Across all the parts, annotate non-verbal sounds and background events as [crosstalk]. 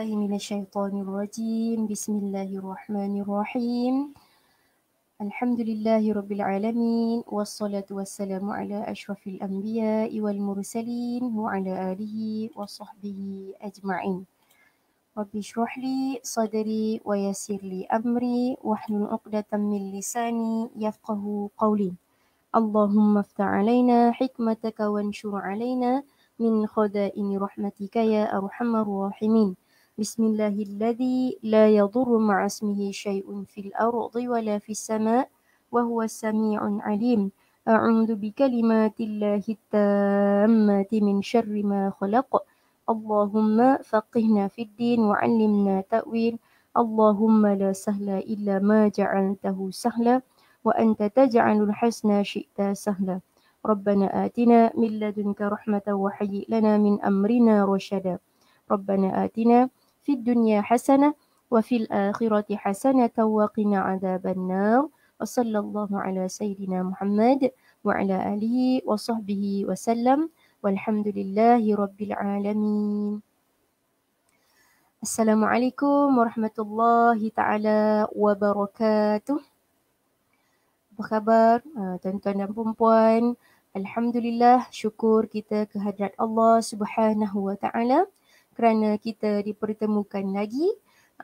بالله من الشيطان الرجيم بسم الله الرحمن الرحيم الحمد لله رب العالمين والصلاة والسلام على أشرف الأنبياء والمرسلين وعلى آله وصحبه أجمعين رب اشرح لي صدري ويسر لي أمري واحلل عقدة من لساني يفقه قولي اللهم افتح علينا حكمتك وانشر علينا من خدائن رحمتك يا أرحم الراحمين بسم الله الذي لا يضر مع اسمه شيء في الأرض ولا في السماء وهو السميع عليم أعوذ بكلمات الله التامة من شر ما خلق اللهم فقهنا في الدين وعلمنا تأويل اللهم لا سهل إلا ما جعلته سهلا وأنت تجعل الحسن شئت سهلا ربنا آتنا من لدنك رحمة وهيئ لنا من أمرنا رشدا ربنا آتنا في الدنيا حسنة وفي الآخرة حسنة وقنا عذاب النار وصلى الله على سيدنا محمد وعلى آله وصحبه وسلم والحمد لله رب العالمين السلام عليكم ورحمة الله تعالى وبركاته بخبر تنتنا بمبوان الحمد لله شكر كتاب هدرة الله سبحانه وتعالى kerana kita dipertemukan lagi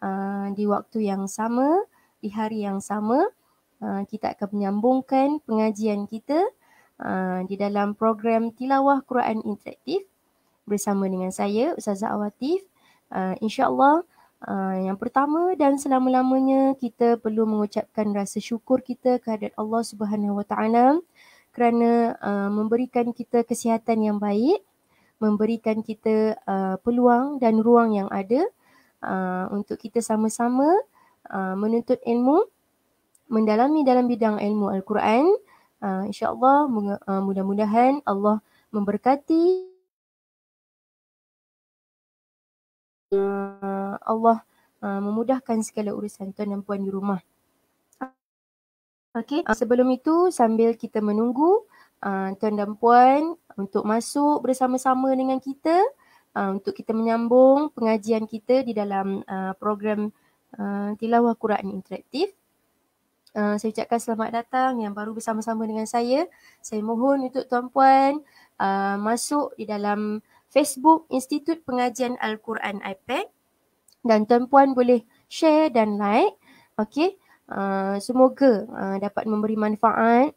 uh, di waktu yang sama, di hari yang sama. Uh, kita akan menyambungkan pengajian kita uh, di dalam program Tilawah Quran Interaktif bersama dengan saya, Ustazah Awatif. Uh, InsyaAllah uh, yang pertama dan selama-lamanya kita perlu mengucapkan rasa syukur kita kehadirat Allah Subhanahu SWT kerana uh, memberikan kita kesihatan yang baik memberikan kita uh, peluang dan ruang yang ada uh, untuk kita sama-sama uh, menuntut ilmu mendalami dalam bidang ilmu al-Quran uh, insya-Allah uh, mudah-mudahan Allah memberkati uh, Allah uh, memudahkan segala urusan tuan dan puan di rumah Okey uh, sebelum itu sambil kita menunggu uh, tuan dan puan untuk masuk bersama-sama dengan kita uh, untuk kita menyambung pengajian kita di dalam uh, program uh, Tilawah Quran Interaktif. Uh, saya ucapkan selamat datang yang baru bersama-sama dengan saya. Saya mohon untuk tuan-puan uh, masuk di dalam Facebook Institut Pengajian Al-Quran IPAC dan tuan-puan boleh share dan like. Okay. Uh, semoga uh, dapat memberi manfaat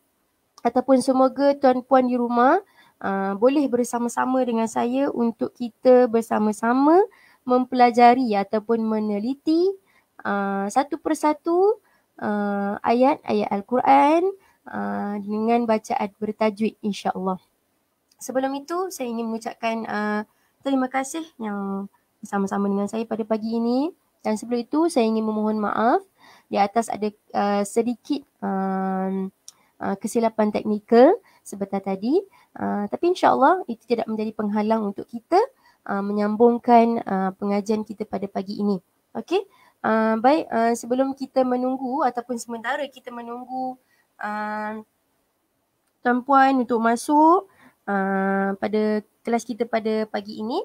ataupun semoga tuan-puan di rumah Ah, boleh bersama-sama dengan saya untuk kita bersama-sama mempelajari ataupun meneliti uh, satu persatu uh, ah, ayat-ayat Al-Quran uh, dengan bacaan bertajwid insyaallah. Sebelum itu saya ingin mengucapkan uh, terima kasih yang bersama-sama dengan saya pada pagi ini dan sebelum itu saya ingin memohon maaf di atas ada uh, sedikit uh, uh, kesilapan teknikal sebentar tadi. Uh, tapi insyaAllah itu tidak menjadi penghalang untuk kita uh, menyambungkan uh, pengajian kita pada pagi ini. Okay, Uh, baik, uh, sebelum kita menunggu ataupun sementara kita menunggu uh, Tuan Puan untuk masuk uh, pada kelas kita pada pagi ini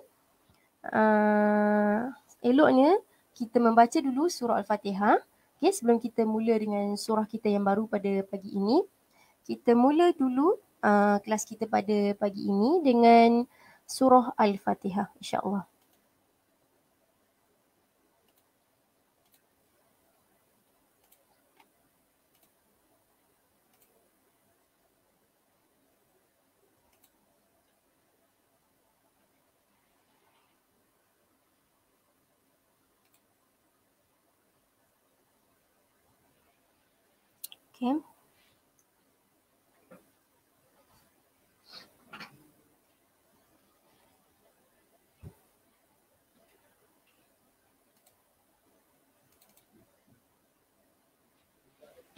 uh, Eloknya kita membaca dulu surah Al-Fatihah okay, Sebelum kita mula dengan surah kita yang baru pada pagi ini Kita mula dulu Uh, kelas kita pada pagi ini dengan surah Al-Fatihah insya-Allah. Okay.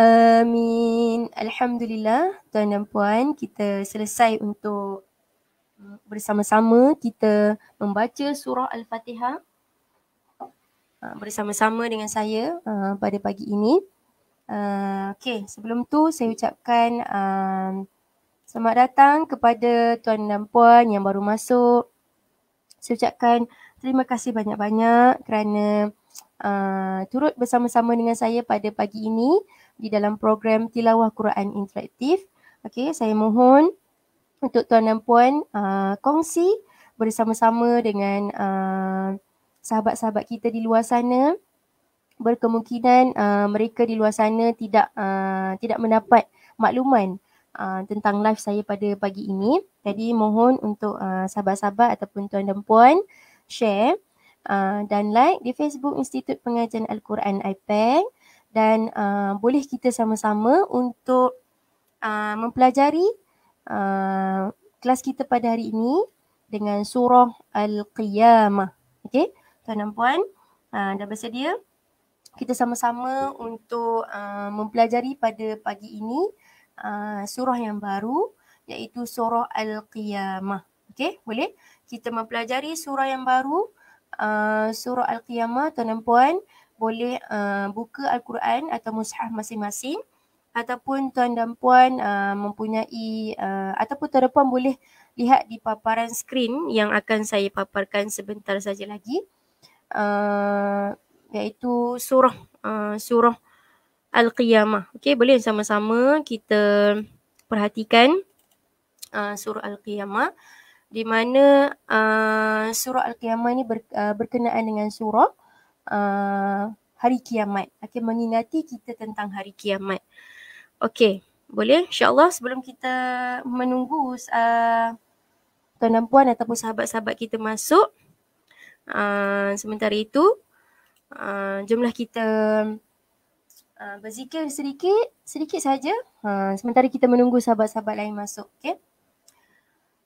Amin. Alhamdulillah tuan dan puan kita selesai untuk bersama-sama kita membaca surah Al-Fatihah ha, bersama-sama dengan saya ha, pada pagi ini. Ha, okey, sebelum tu saya ucapkan selamat datang kepada tuan dan puan yang baru masuk. Saya ucapkan terima kasih banyak-banyak kerana uh, turut bersama-sama dengan saya pada pagi ini di dalam program Tilawah Quran Interaktif. Okey, saya mohon untuk tuan dan puan uh, kongsi bersama-sama dengan uh, sahabat-sahabat kita di luar sana berkemungkinan uh, mereka di luar sana tidak uh, tidak mendapat makluman uh, tentang live saya pada pagi ini. Jadi mohon untuk uh, sahabat-sahabat ataupun tuan dan puan share uh, dan like di Facebook Institut Pengajian Al-Quran IPEG dan uh, boleh kita sama-sama untuk uh, mempelajari uh, kelas kita pada hari ini dengan surah Al-Qiyamah. Okey, tuan dan puan, uh, dah bersedia? Kita sama-sama untuk uh, mempelajari pada pagi ini uh, surah yang baru iaitu surah Al-Qiyamah. Okey, boleh? Kita mempelajari surah yang baru uh, Eh, surah Al-Qiyamah tuan dan puan boleh uh, buka Al-Quran atau mushaf masing-masing ataupun tuan dan puan uh, mempunyai uh, ataupun tuan dan puan boleh lihat di paparan skrin yang akan saya paparkan sebentar saja lagi uh, iaitu surah uh, surah Al-Qiyamah. Okey, boleh sama-sama kita perhatikan uh, surah Al-Qiyamah di mana uh, surah al-qiyamah ni ber, uh, berkenaan dengan surah uh, hari kiamat akan mengingati kita tentang hari kiamat. Okey, boleh insya sebelum kita menunggu uh, tuan dan puan ataupun sahabat-sahabat kita masuk uh, sementara itu uh, jumlah kita uh, berzikir sedikit sedikit saja uh, sementara kita menunggu sahabat-sahabat lain masuk okay?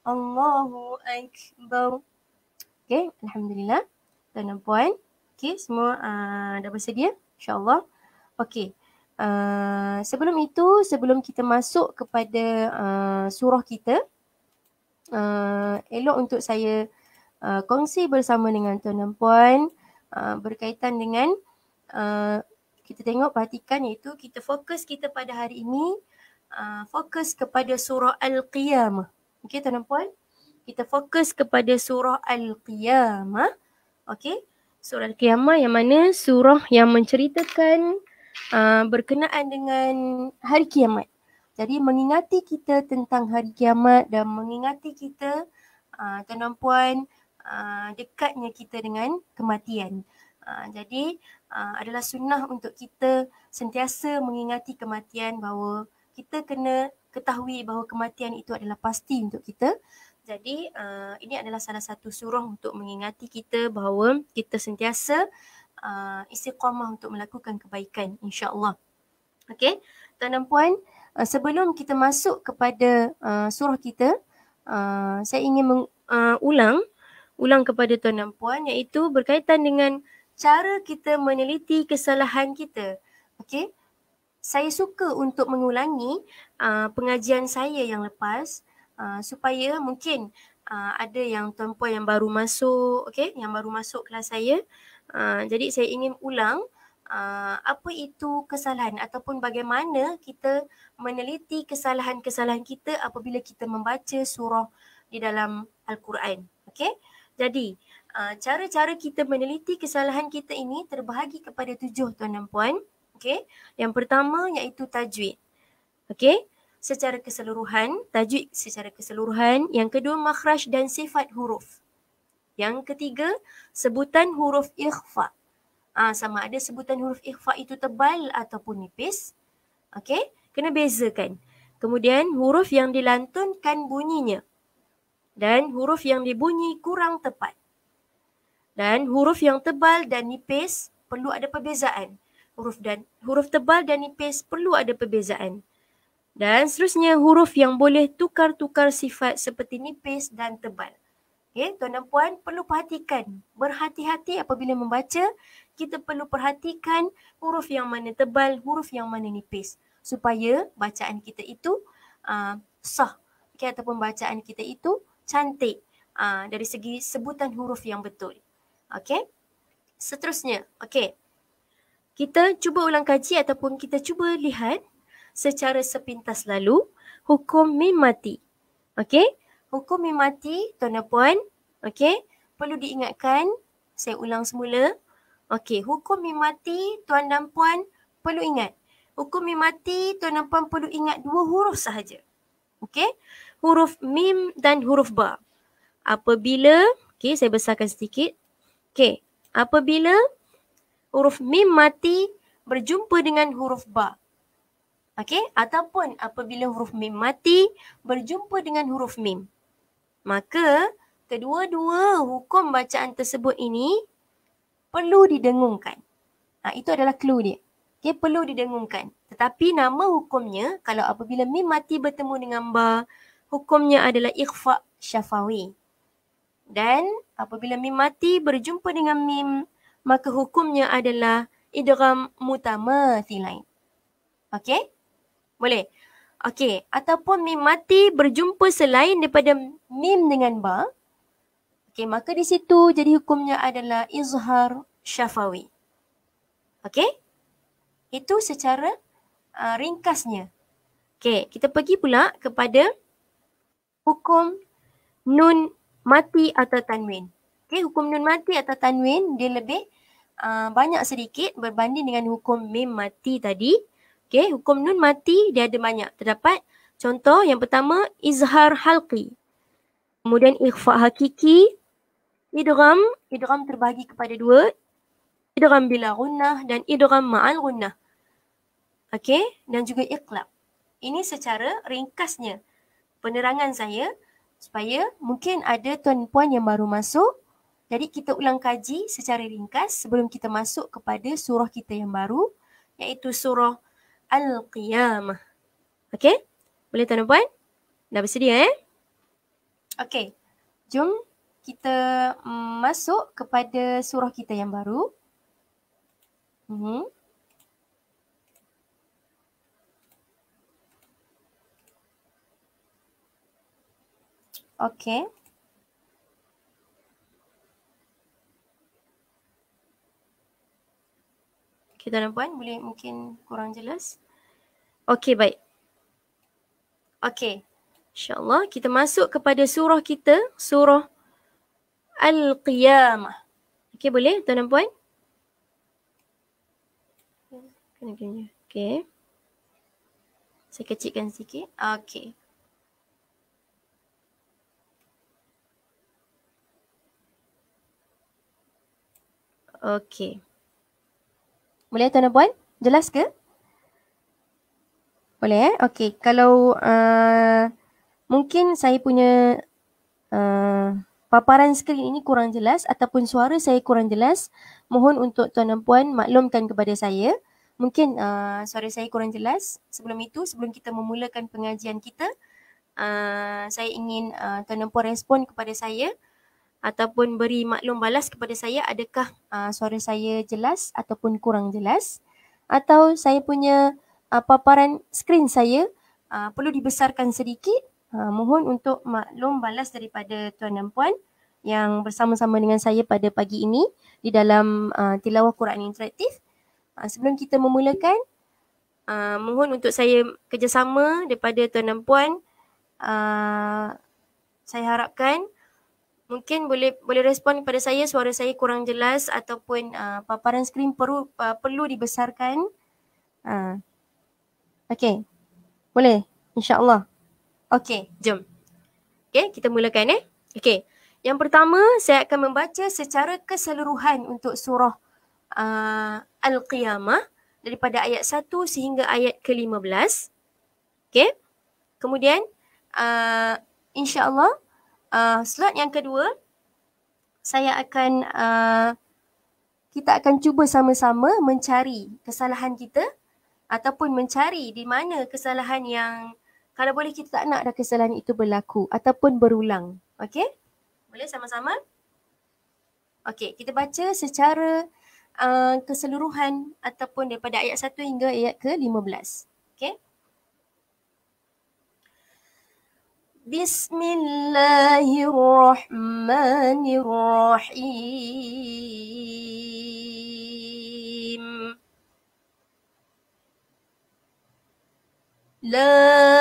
Allahu Akbar. Okay, Alhamdulillah. Tuan dan puan. Okay, semua uh, dah bersedia. InsyaAllah. Okay. Uh, sebelum itu, sebelum kita masuk kepada uh, surah kita, uh, elok untuk saya uh, kongsi bersama dengan tuan dan puan uh, berkaitan dengan uh, kita tengok, perhatikan iaitu kita fokus kita pada hari ini uh, fokus kepada surah Al-Qiyamah. Okey tuan dan puan, kita fokus kepada surah Al-Qiyamah. Okey, surah Al-Qiyamah yang mana surah yang menceritakan uh, berkenaan dengan hari kiamat. Jadi mengingati kita tentang hari kiamat dan mengingati kita uh, tuan dan puan uh, dekatnya kita dengan kematian. Uh, jadi uh, adalah sunnah untuk kita sentiasa mengingati kematian bahawa kita kena ketahui bahawa kematian itu adalah pasti untuk kita. Jadi uh, ini adalah salah satu surah untuk mengingati kita bahawa kita sentiasa uh, istiqamah untuk melakukan kebaikan insya-Allah. Okey. Tuan dan puan, uh, sebelum kita masuk kepada uh, surah kita, uh, saya ingin meng, uh, ulang ulang kepada tuan dan puan iaitu berkaitan dengan cara kita meneliti kesalahan kita. Okey saya suka untuk mengulangi uh, pengajian saya yang lepas uh, supaya mungkin uh, ada yang tuan-puan yang baru masuk, okay, yang baru masuk kelas saya. Uh, jadi saya ingin ulang uh, apa itu kesalahan ataupun bagaimana kita meneliti kesalahan-kesalahan kita apabila kita membaca surah di dalam Al-Quran. Okay? Jadi uh, cara-cara kita meneliti kesalahan kita ini terbahagi kepada tujuh tuan dan puan. Uh, Okey. Yang pertama iaitu tajwid. Okey. Secara keseluruhan, tajwid secara keseluruhan. Yang kedua makhraj dan sifat huruf. Yang ketiga, sebutan huruf ikhfa. Ha, sama ada sebutan huruf ikhfa itu tebal ataupun nipis. Okey, kena bezakan. Kemudian huruf yang dilantunkan bunyinya. Dan huruf yang dibunyi kurang tepat. Dan huruf yang tebal dan nipis perlu ada perbezaan huruf dan huruf tebal dan nipis perlu ada perbezaan. Dan seterusnya huruf yang boleh tukar-tukar sifat seperti nipis dan tebal. Okey, tuan dan puan perlu perhatikan, berhati-hati apabila membaca, kita perlu perhatikan huruf yang mana tebal, huruf yang mana nipis supaya bacaan kita itu uh, sah. Okey ataupun bacaan kita itu cantik uh, dari segi sebutan huruf yang betul. Okey? Seterusnya, okey kita cuba ulang kaji ataupun kita cuba lihat secara sepintas lalu hukum mim mati. Okey? Hukum mim mati, tuan dan puan, okey? Perlu diingatkan, saya ulang semula. Okey, hukum mim mati, tuan dan puan, perlu ingat. Hukum mim mati, tuan dan puan perlu ingat dua huruf sahaja. Okey? Huruf mim dan huruf ba. Apabila, okey, saya besarkan sedikit. Okey, apabila huruf mim mati berjumpa dengan huruf ba. Okey, ataupun apabila huruf mim mati berjumpa dengan huruf mim. Maka kedua-dua hukum bacaan tersebut ini perlu didengungkan. Ha, itu adalah clue dia. Okey, perlu didengungkan. Tetapi nama hukumnya kalau apabila mim mati bertemu dengan ba, hukumnya adalah ikhfa syafawi. Dan apabila mim mati berjumpa dengan mim maka hukumnya adalah idram mutama mutamatsilain. Okey? Boleh? Okey, ataupun mim mati berjumpa selain daripada mim dengan ba. Okey, maka di situ jadi hukumnya adalah izhar syafawi. Okey? Itu secara uh, ringkasnya. Okey, kita pergi pula kepada hukum nun mati atau tanwin. Okay, hukum nun mati atau tanwin dia lebih uh, banyak sedikit berbanding dengan hukum mim mati tadi. Okay, hukum nun mati dia ada banyak. Terdapat contoh yang pertama izhar halqi. Kemudian ikhfa hakiki. Idgham, idgham terbagi kepada dua. Idgham bila gunnah dan idgham ma'al gunnah. Okay, dan juga iqlab. Ini secara ringkasnya penerangan saya supaya mungkin ada tuan-puan yang baru masuk jadi kita ulang kaji secara ringkas sebelum kita masuk kepada surah kita yang baru iaitu surah Al-Qiyamah. Okey? Boleh tuan puan? Dah bersedia eh? Okey. Jom kita mm, masuk kepada surah kita yang baru. Mhm. Okey. kita dapat boleh mungkin kurang jelas. Okey baik. Okey. InsyaAllah kita masuk kepada surah kita, surah Al-Qiyamah. Okey boleh tuan dan puan? Okey. Okay. Saya kecilkan sikit. Okey. Okey. Boleh tuan dan puan? Jelas ke? Boleh eh? Okey. Kalau uh, mungkin saya punya uh, paparan skrin ini kurang jelas ataupun suara saya kurang jelas, mohon untuk tuan dan puan maklumkan kepada saya. Mungkin uh, suara saya kurang jelas. Sebelum itu, sebelum kita memulakan pengajian kita, uh, saya ingin uh, tuan dan puan respon kepada saya ataupun beri maklum balas kepada saya adakah uh, suara saya jelas ataupun kurang jelas atau saya punya uh, paparan skrin saya uh, perlu dibesarkan sedikit uh, mohon untuk maklum balas daripada tuan dan puan yang bersama-sama dengan saya pada pagi ini di dalam uh, tilawah Quran interaktif uh, sebelum kita memulakan uh, mohon untuk saya kerjasama daripada tuan dan puan uh, saya harapkan mungkin boleh boleh respon kepada saya suara saya kurang jelas ataupun uh, paparan skrin perlu uh, perlu dibesarkan. Uh. Okey. Boleh. InsyaAllah. Okey. Jom. Okey. Kita mulakan eh. Okey. Yang pertama saya akan membaca secara keseluruhan untuk surah uh, Al-Qiyamah daripada ayat 1 sehingga ayat ke-15. Okey. Kemudian uh, insyaAllah uh, slot yang kedua saya akan uh, kita akan cuba sama-sama mencari kesalahan kita ataupun mencari di mana kesalahan yang kalau boleh kita tak nak ada kesalahan itu berlaku ataupun berulang. Okey? Boleh sama-sama? Okey, kita baca secara uh, keseluruhan ataupun daripada ayat 1 hingga ayat ke-15. Okey? بسم الله الرحمن الرحيم لا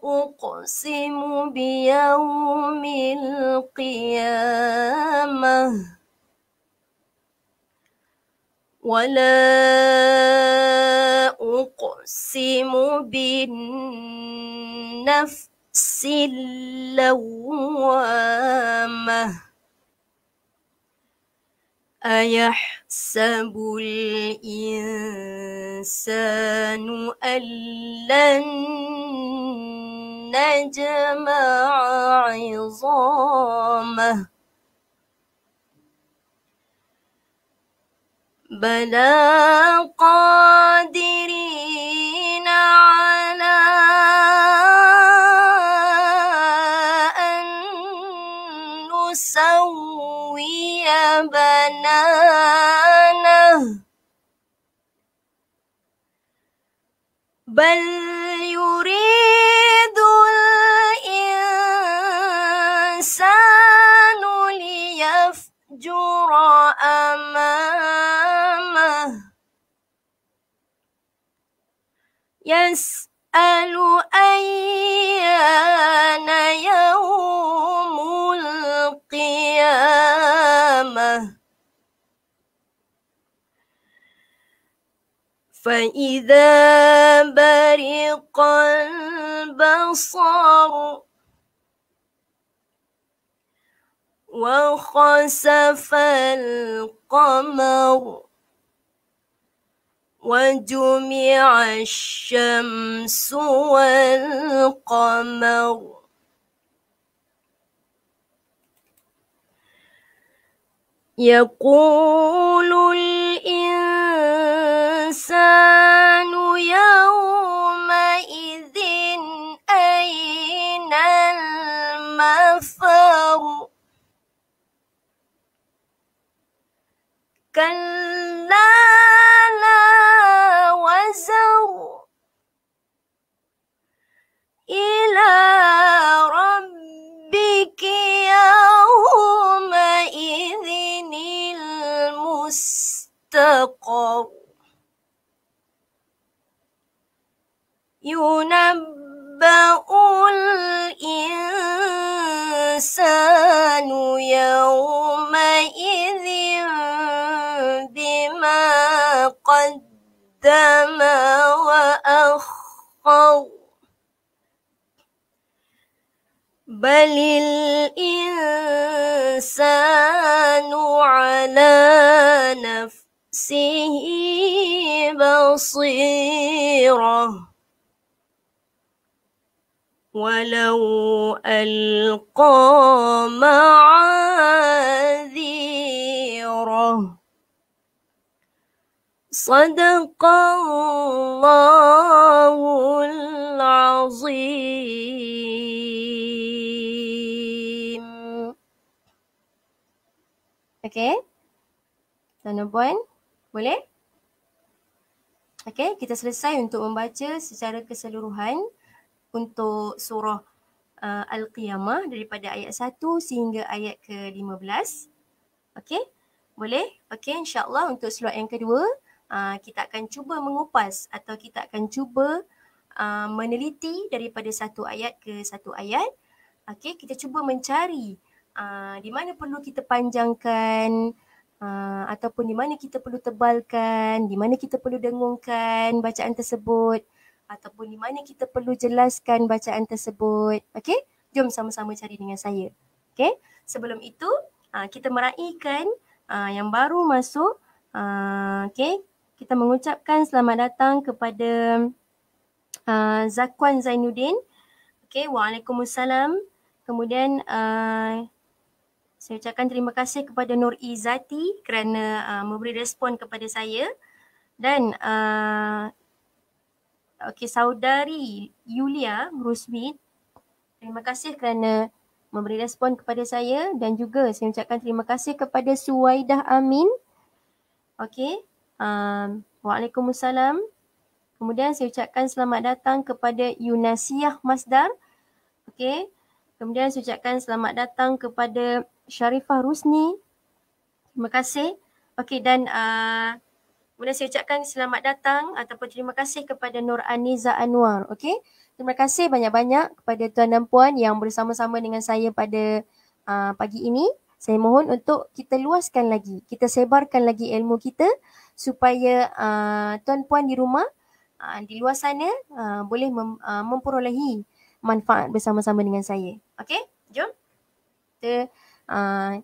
أقسم بيوم القيامة ولا أقسم بالنفس نفس لوامة أيحسب الإنسان أن لن نجمع عظامه بلى قادرين بنانه بل يريد الإنسان ليفجر أمامه يسأل أيان يوم فإذا برق البصر وخسف القمر وجمع الشمس والقمر يقول الإنسان الإنسان يومئذ أين المفر كلا ألقى معاذيره صدق الله العظيم Okay Tuan dan puan, boleh? Okay, kita selesai untuk membaca secara keseluruhan untuk surah uh, Al-Qiyamah daripada ayat 1 sehingga ayat ke-15. Okey? Boleh? Okey, insya-Allah untuk slot yang kedua, uh, kita akan cuba mengupas atau kita akan cuba uh, meneliti daripada satu ayat ke satu ayat. Okey, kita cuba mencari uh, di mana perlu kita panjangkan uh, ataupun di mana kita perlu tebalkan, di mana kita perlu dengungkan bacaan tersebut ataupun di mana kita perlu jelaskan bacaan tersebut. Okey? Jom sama-sama cari dengan saya. Okey? Sebelum itu, aa, ah, kita meraihkan aa, ah, yang baru masuk. Ah, okey? Kita mengucapkan selamat datang kepada aa, Zakwan Zainuddin. Okey? Waalaikumsalam. Kemudian aa, saya ucapkan terima kasih kepada Nur Izati kerana uh, memberi respon kepada saya. Dan Okey, saudari Yulia Rusmin, terima kasih kerana memberi respon kepada saya dan juga saya ucapkan terima kasih kepada Suwaidah Amin. Okey, um, Waalaikumsalam. Kemudian saya ucapkan selamat datang kepada Yunasiah Masdar. Okey, kemudian saya ucapkan selamat datang kepada Sharifah Rusni. Terima kasih. Okey, dan uh, Kemudian saya ucapkan selamat datang ataupun terima kasih kepada Nur Aniza Anwar. Okey. Terima kasih banyak-banyak kepada tuan dan puan yang bersama-sama dengan saya pada uh, pagi ini. Saya mohon untuk kita luaskan lagi, kita sebarkan lagi ilmu kita supaya uh, tuan puan di rumah uh, di luar sana uh, boleh mem, uh, memperolehi manfaat bersama-sama dengan saya. Okey? Jom. Kita uh,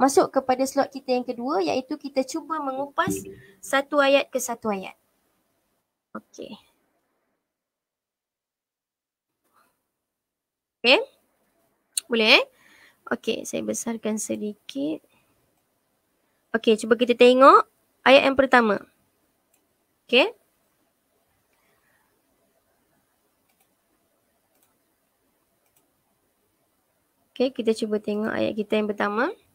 masuk kepada slot kita yang kedua iaitu kita cuba mengupas satu ayat ke satu ayat. Okey. Okey. Boleh eh? Okey, saya besarkan sedikit. Okey, cuba kita tengok ayat yang pertama. Okey. Okey, kita cuba tengok ayat kita yang pertama. Okay.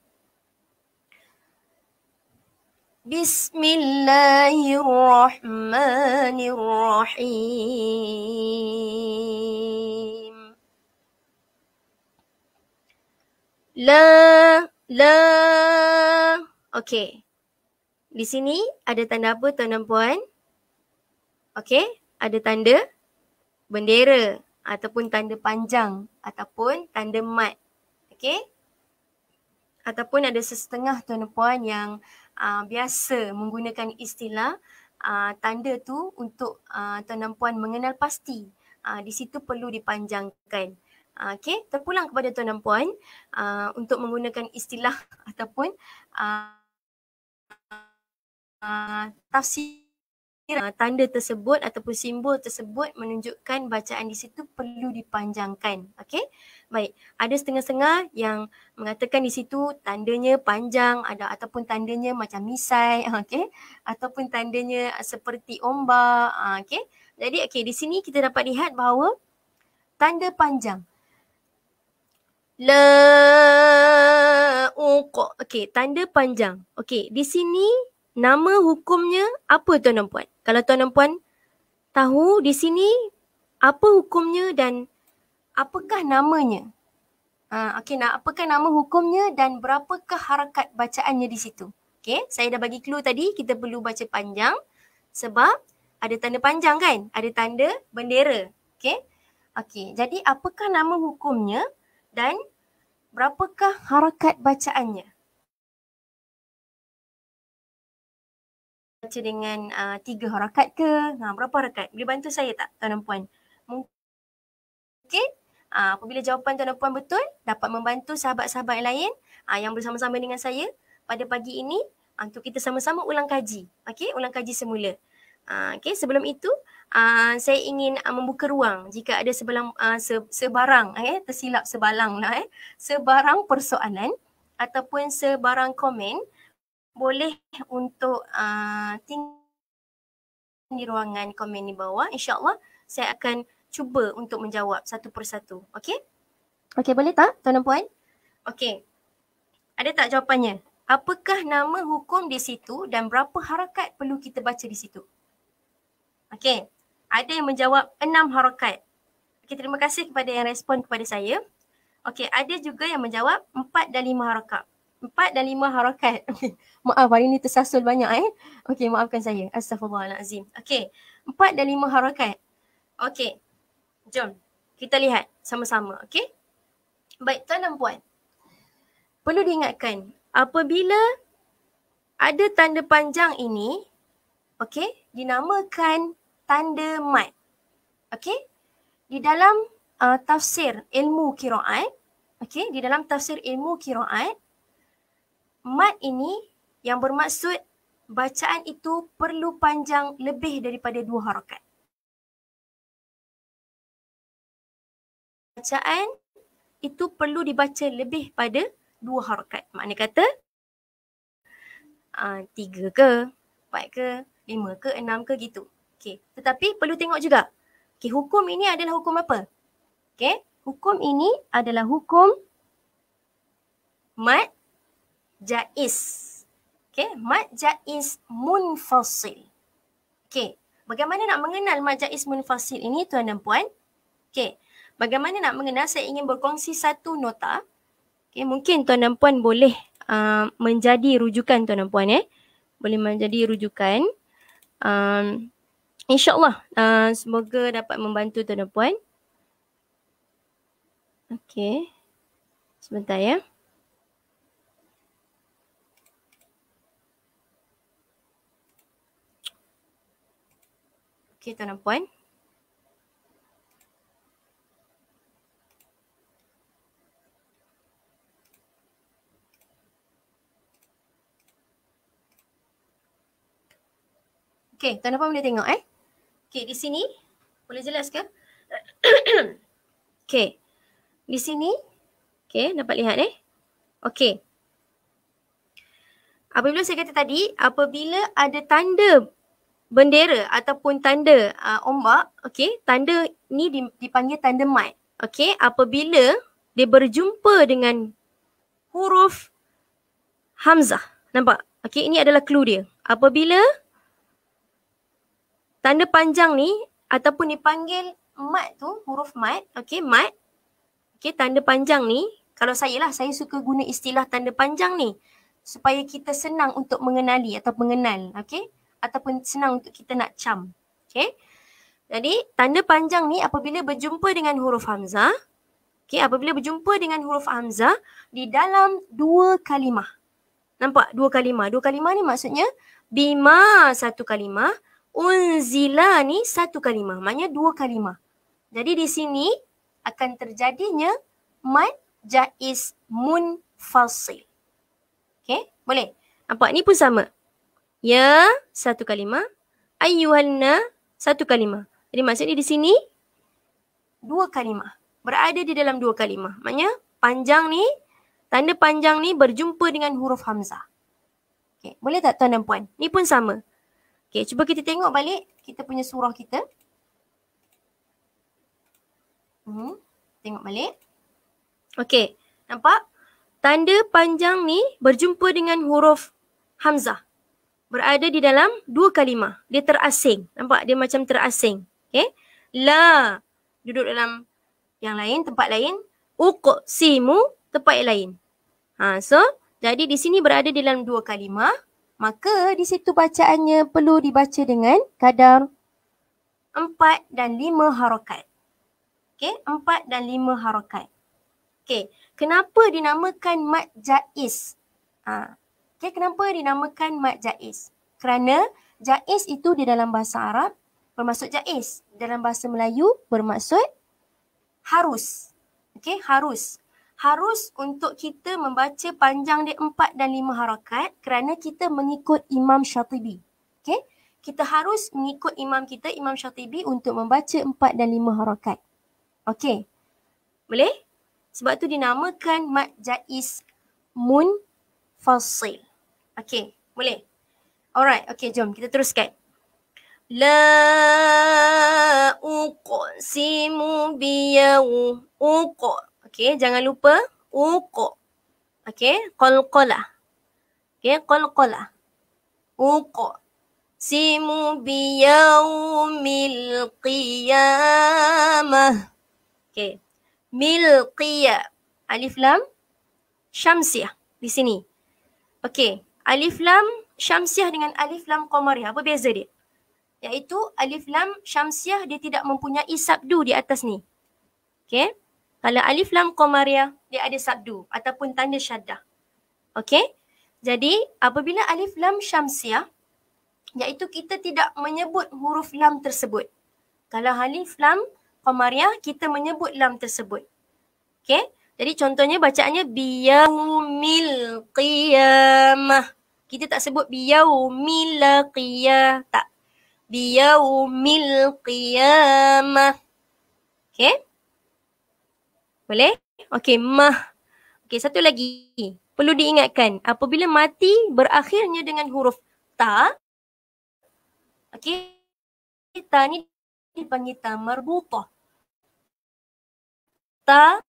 بسم الله الرحمن الرحيم لا لا اوكي Di sini ada tanda apa tuan dan puan? Okey, ada tanda bendera ataupun tanda panjang ataupun tanda mat. Okey? Ataupun ada sesetengah tuan dan puan yang uh, biasa menggunakan istilah uh, tanda tu untuk uh, ah, tuan dan puan mengenal pasti. Uh, di situ perlu dipanjangkan. Uh, Okey, terpulang kepada tuan dan puan uh, untuk menggunakan istilah [laughs] ataupun uh, uh, tafsir Uh, tanda tersebut ataupun simbol tersebut menunjukkan bacaan di situ perlu dipanjangkan. Okey. Baik. Ada setengah-setengah yang mengatakan di situ tandanya panjang ada ataupun tandanya macam misai. [laughs] Okey. Ataupun tandanya seperti ombak. Uh, okey. Jadi okey di sini kita dapat lihat bahawa tanda panjang. La uq. Okey, tanda panjang. Okey, di sini nama hukumnya apa tuan dan puan? Kalau tuan dan puan tahu di sini apa hukumnya dan apakah namanya? Ha, okay, nak apakah nama hukumnya dan berapakah harakat bacaannya di situ? Okay, saya dah bagi clue tadi kita perlu baca panjang sebab ada tanda panjang kan? Ada tanda bendera. Okay, okay jadi apakah nama hukumnya dan berapakah harakat bacaannya? baca dengan uh, tiga harakat ke? Ha, berapa harakat? Boleh bantu saya tak tuan dan puan? Mungkin uh, apabila jawapan tuan dan puan betul, dapat membantu sahabat-sahabat yang lain uh, yang bersama-sama dengan saya pada pagi ini uh, untuk kita sama-sama ulang kaji. Okey, ulang kaji semula. Uh, Okey, sebelum itu uh, saya ingin uh, membuka ruang jika ada sebelang, uh, se- sebarang, eh, tersilap sebalang lah eh, sebarang persoalan ataupun sebarang komen boleh untuk uh, ah, tinggal di ruangan komen di bawah. InsyaAllah saya akan cuba untuk menjawab satu persatu. Okay. Okay boleh tak tuan dan puan? Okey. Ada tak jawapannya? Apakah nama hukum di situ dan berapa harakat perlu kita baca di situ? Okay. Ada yang menjawab enam harakat. Okay terima kasih kepada yang respon kepada saya. Okay ada juga yang menjawab empat dan lima harakat empat dan lima harakat. [laughs] Okay. Maaf hari ni tersasul banyak eh. Okey maafkan saya. Astagfirullahalazim. Okey. Empat dan lima harakat. Okey. Jom. Kita lihat sama-sama. Okey. Baik tuan dan puan. Perlu diingatkan apabila ada tanda panjang ini okey dinamakan tanda mat. Okey. Di dalam uh, tafsir ilmu kiraat Okey, di dalam tafsir ilmu kiraat mat ini yang bermaksud bacaan itu perlu panjang lebih daripada dua harakat. Bacaan itu perlu dibaca lebih pada dua harakat. Maknanya kata uh, tiga ke, empat ke, lima ke, enam ke gitu. Okay. Tetapi perlu tengok juga. Okay, hukum ini adalah hukum apa? Okay. Hukum ini adalah hukum mat jaiz. Okey, mad jaiz munfasil. Okey, bagaimana nak mengenal mad jaiz munfasil ini tuan dan puan? Okey. Bagaimana nak mengenal? Saya ingin berkongsi satu nota. Okey, mungkin tuan dan puan boleh uh, menjadi rujukan tuan dan puan eh. Boleh menjadi rujukan. Um, InsyaAllah uh, semoga dapat membantu tuan dan puan. Okey. Sebentar ya. Okey, tuan dan puan. Okey, tuan dan puan boleh tengok eh. Okey, di sini boleh jelas ke? [coughs] okey. Di sini okey, dapat lihat eh. Okey. Apabila saya kata tadi, apabila ada tanda bendera ataupun tanda uh, ombak, okey, tanda ni dipanggil tanda mat. Okey, apabila dia berjumpa dengan huruf hamzah. Nampak? Okey, ini adalah clue dia. Apabila tanda panjang ni ataupun dipanggil mat tu, huruf mat, okey, mat. Okey, tanda panjang ni, kalau saya lah, saya suka guna istilah tanda panjang ni supaya kita senang untuk mengenali atau mengenal, okey? ataupun senang untuk kita nak cam. Okay. Jadi tanda panjang ni apabila berjumpa dengan huruf Hamzah. Okay. Apabila berjumpa dengan huruf Hamzah di dalam dua kalimah. Nampak? Dua kalimah. Dua kalimah ni maksudnya bima satu kalimah. Unzila ni satu kalimah. Maknanya dua kalimah. Jadi di sini akan terjadinya mad jaiz munfasil. Okay. Boleh? Nampak? Ni pun sama. Ya, satu kalimah. Ayuhanna, satu kalimah. Jadi maksudnya di sini, dua kalimah. Berada di dalam dua kalimah. Maksudnya, panjang ni, tanda panjang ni berjumpa dengan huruf Hamzah. Okay. Boleh tak tuan dan puan? Ni pun sama. Okay, cuba kita tengok balik kita punya surah kita. Hmm, tengok balik. Okay, nampak? Tanda panjang ni berjumpa dengan huruf Hamzah berada di dalam dua kalimah. Dia terasing. Nampak? Dia macam terasing. Okay. La. Duduk dalam yang lain, tempat lain. simu Tempat lain. Ha, so, jadi di sini berada di dalam dua kalimah. Maka di situ bacaannya perlu dibaca dengan kadar empat dan lima harokat. Okay. Empat dan lima harokat. Okay. Kenapa dinamakan mat jaiz? Ha, Okay, kenapa dinamakan mad jaiz? Kerana jaiz itu di dalam bahasa Arab bermaksud jaiz. Dalam bahasa Melayu bermaksud harus. Okay, harus. Harus untuk kita membaca panjang dia empat dan lima harakat kerana kita mengikut Imam Syatibi. Okay, kita harus mengikut Imam kita, Imam Syatibi untuk membaca empat dan lima harakat. Okay, boleh? Sebab tu dinamakan mad jaiz Mun munfasil. Okay, boleh? Alright, okay jom kita teruskan. La uqsimu biyau uq. Okay, jangan lupa uq. Okay, qalqalah. Okay, qalqalah. Uq. Simu biyau mil qiyamah. Okay. Mil qiyah. Alif lam. Syamsiah. Di sini. Okay alif lam syamsiah dengan alif lam qamariah apa beza dia iaitu alif lam syamsiah dia tidak mempunyai sabdu di atas ni okey kalau alif lam qamariah dia ada sabdu ataupun tanda syaddah okey jadi apabila alif lam syamsiah iaitu kita tidak menyebut huruf lam tersebut kalau alif lam qamariah kita menyebut lam tersebut okey jadi contohnya bacaannya biyaumil qiyamah. Kita tak sebut biyaumil qiyah, tak. Biyaumil qiyamah. Okay? Boleh? Okay, mah. Okay, satu lagi. Perlu diingatkan, apabila mati berakhirnya dengan huruf ta, okay, ta ni dipanggil ta marbutah. Ta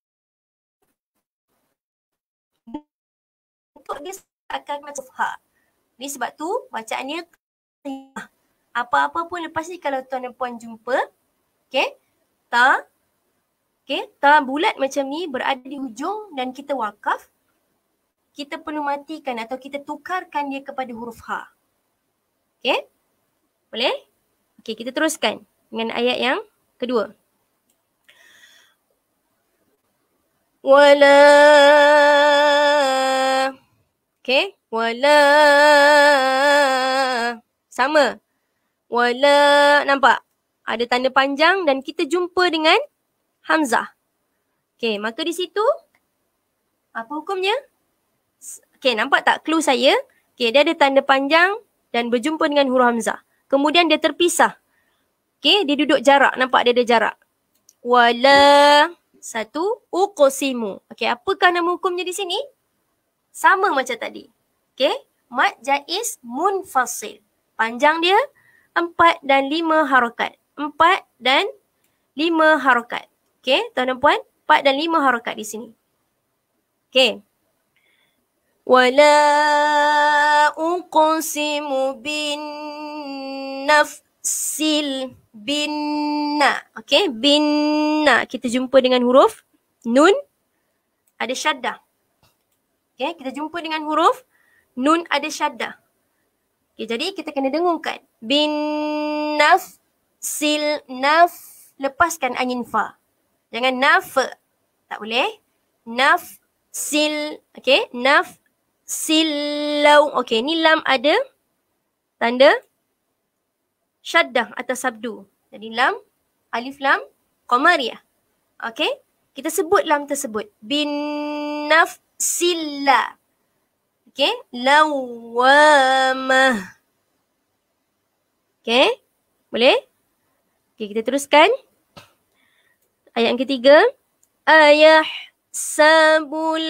bentuk dia akan kena tufha. Jadi sebab tu bacaannya apa-apa pun lepas ni kalau tuan dan puan jumpa okay, ta okay, ta bulat macam ni berada di hujung dan kita wakaf kita perlu matikan atau kita tukarkan dia kepada huruf ha. Okay? Boleh? Okay, kita teruskan dengan ayat yang kedua. Walau Okay. Wala. Sama. Wala. Nampak? Ada tanda panjang dan kita jumpa dengan Hamzah. Okay. Maka di situ, apa hukumnya? Okay. Nampak tak clue saya? Okay. Dia ada tanda panjang dan berjumpa dengan huruf Hamzah. Kemudian dia terpisah. Okay. Dia duduk jarak. Nampak dia ada jarak. Wala. Satu. Uqusimu. Okay. Apakah nama hukumnya di sini? Sama macam tadi. Okay. Mat jaiz munfasil. Panjang dia empat dan lima harokat. Empat dan lima harokat. Okay. Tuan dan puan. Empat dan lima harokat di sini. Okay. Wala uqsimu bin nafsil binna. Okay. Binna. Kita jumpa dengan huruf nun. Ada syaddah. Okay, kita jumpa dengan huruf nun ada syaddah. Okay, jadi kita kena dengungkan. Bin naf sil naf lepaskan angin fa. Jangan naf. Tak boleh. Naf sil. Okay, naf sil silau. Okay, ni lam ada tanda syaddah atau sabdu. Jadi lam, alif lam, komariah. Okay, kita sebut lam tersebut. Bin naf sila. Okay? Lawamah. Okay? Boleh? Okay, kita teruskan. Ayat yang ketiga. Ayah sabul.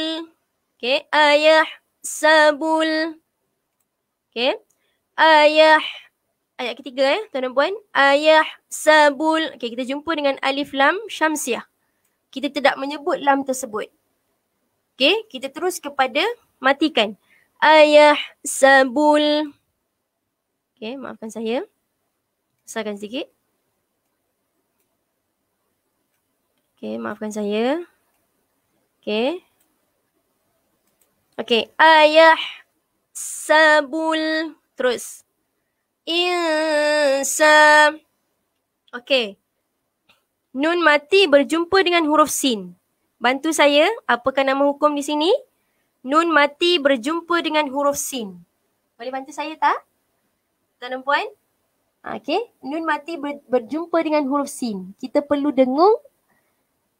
Okay? Ayah sabul. Okay? Ayah. Ayat ketiga eh, tuan dan puan. Ayah sabul. Okay, kita jumpa dengan alif lam syamsiah. Kita tidak menyebut lam tersebut. Okay, kita terus kepada matikan. Ayah sabul. Okay, maafkan saya. Besarkan sikit. Okay, maafkan saya. Okay. Okay, ayah sabul. Terus. Insa. Okay. Nun mati berjumpa dengan huruf sin. Bantu saya, apakah nama hukum di sini? Nun mati berjumpa dengan huruf sin. Boleh bantu saya tak? Tuan dan puan? Okey, nun mati ber, berjumpa dengan huruf sin. Kita perlu dengung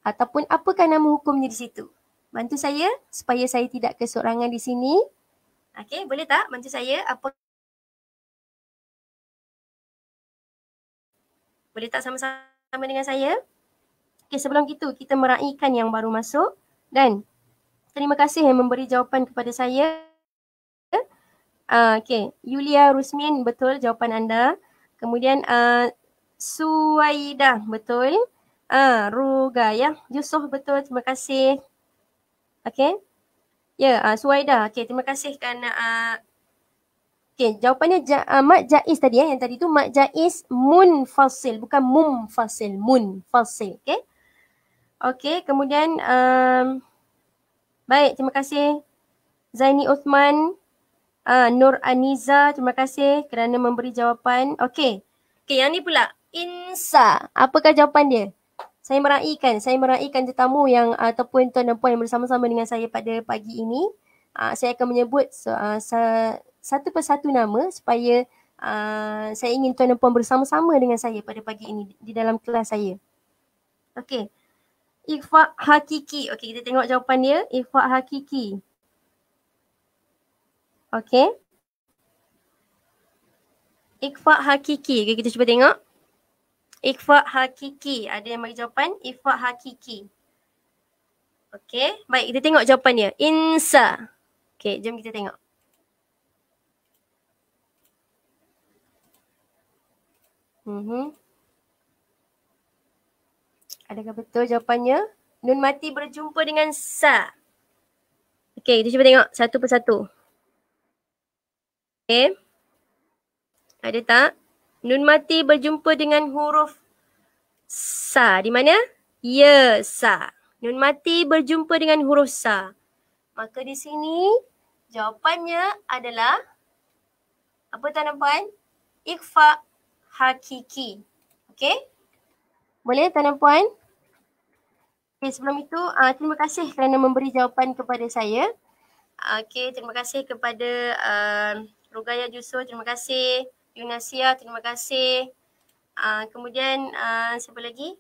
ataupun apakah nama hukumnya di situ? Bantu saya supaya saya tidak kesorangan di sini. Okey, boleh tak bantu saya apa Boleh tak sama-sama dengan saya? Okay, sebelum itu kita meraihkan yang baru masuk dan terima kasih yang memberi jawapan kepada saya. Uh, ah, okay, Yulia Rusmin betul jawapan anda. Kemudian uh, Suwaida betul. Ah, uh, Ruga ya. Yusof betul. Terima kasih. Okay. Ya, yeah, uh, Suwaida. Okay, terima kasih kerana uh, ah, Okay, jawapannya ja, uh, Mak Jais tadi ya. Yang tadi tu Mak mun Munfasil. Bukan mum mun Munfasil. Okay. Okey, kemudian um, baik, terima kasih Zaini Uthman, uh, Nur Aniza, terima kasih kerana memberi jawapan. Okey. Okey, yang ni pula Insa. Apakah jawapan dia? Saya meraihkan, saya meraihkan tetamu yang uh, ataupun tuan dan puan yang bersama-sama dengan saya pada pagi ini. Uh, saya akan menyebut so, uh, sa, satu persatu nama supaya uh, saya ingin tuan dan puan bersama-sama dengan saya pada pagi ini di dalam kelas saya. Okey ikhfa hakiki. Okey, kita tengok jawapan dia. Ikhfa hakiki. Okey. Ikhfa hakiki. Okay, kita cuba tengok. Ikhfa hakiki. Ada yang bagi jawapan ikhfa hakiki. okay. Baik, kita tengok jawapan dia. Insa. okay jom kita tengok. Mhm. Mm Adakah betul jawapannya? Nun mati berjumpa dengan Sa. Okey, kita cuba tengok satu persatu. Okey. Ada tak? Nun mati berjumpa dengan huruf Sa. Di mana? Ya, Sa. Nun mati berjumpa dengan huruf Sa. Maka di sini jawapannya adalah apa tanda puan? Ikhfa hakiki. Okey? Boleh tuan dan puan? Okay, sebelum itu uh, terima kasih kerana memberi jawapan kepada saya. Ah, okey, terima kasih kepada uh, ah, Rugaya Jusor, terima kasih. Yunasia, terima kasih. Uh, kemudian uh, siapa lagi?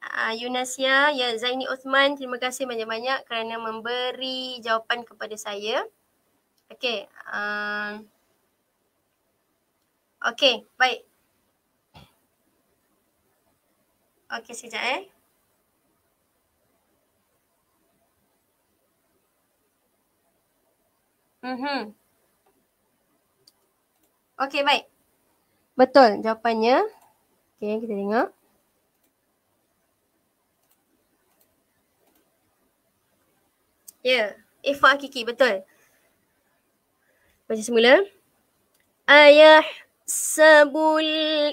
Uh, Yunasia, ya Zaini Osman, terima kasih banyak-banyak kerana memberi jawapan kepada saya. Okey. Uh, Okey, baik. Okey, sekejap eh. Mm-hmm. Okey, baik. Betul jawapannya. Okey, kita tengok. Ya, yeah. Ifa Kiki betul. Baca semula. Ayah Sabul insa.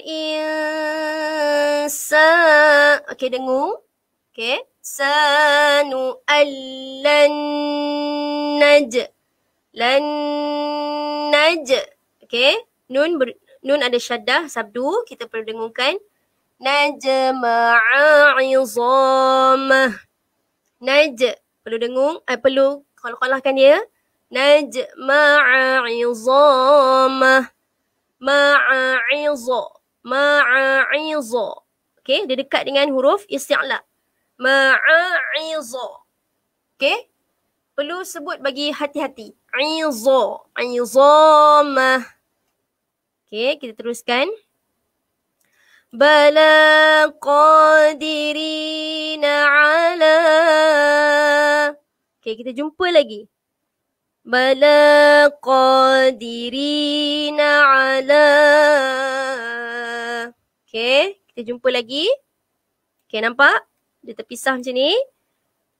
Okey, dengung. Okey. Sanu naj. Lan naj. Okey. Nun ber, nun ada syaddah sabdu kita perlu dengungkan najma'a izam naj perlu dengung eh, perlu kalau kalahkan dia najma'a izam ma'a'iz ma'a'iz okey dia dekat dengan huruf isti'la ma'a'iz okey perlu sebut bagi hati-hati izo ma, okey kita teruskan bala qadirina ala okey kita jumpa lagi بلى قادرين على Okay, kita jumpa lagi. Okay, nampak? Dia terpisah macam ni.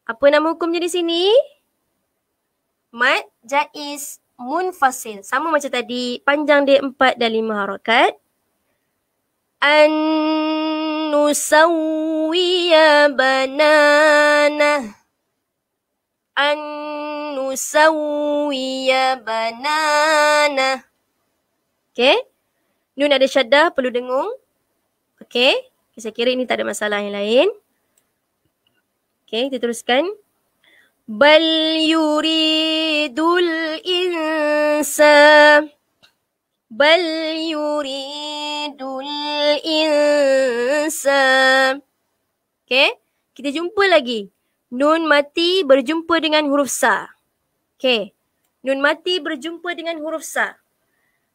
Apa nama hukumnya di sini? Mat Jaiz Munfasil. Sama macam tadi. Panjang dia empat dan lima harokat. An-nusawiyya bananah. أن نسوي banana, Okay. Nun ada syadda, perlu dengung. Okay. Saya kira ini tak ada masalah yang lain. Okay, kita teruskan. Bal yuridul insa. Bal yuridul insa. Okay. Kita jumpa lagi. Nun mati berjumpa dengan huruf sa. Okay. Nun mati berjumpa dengan huruf sa.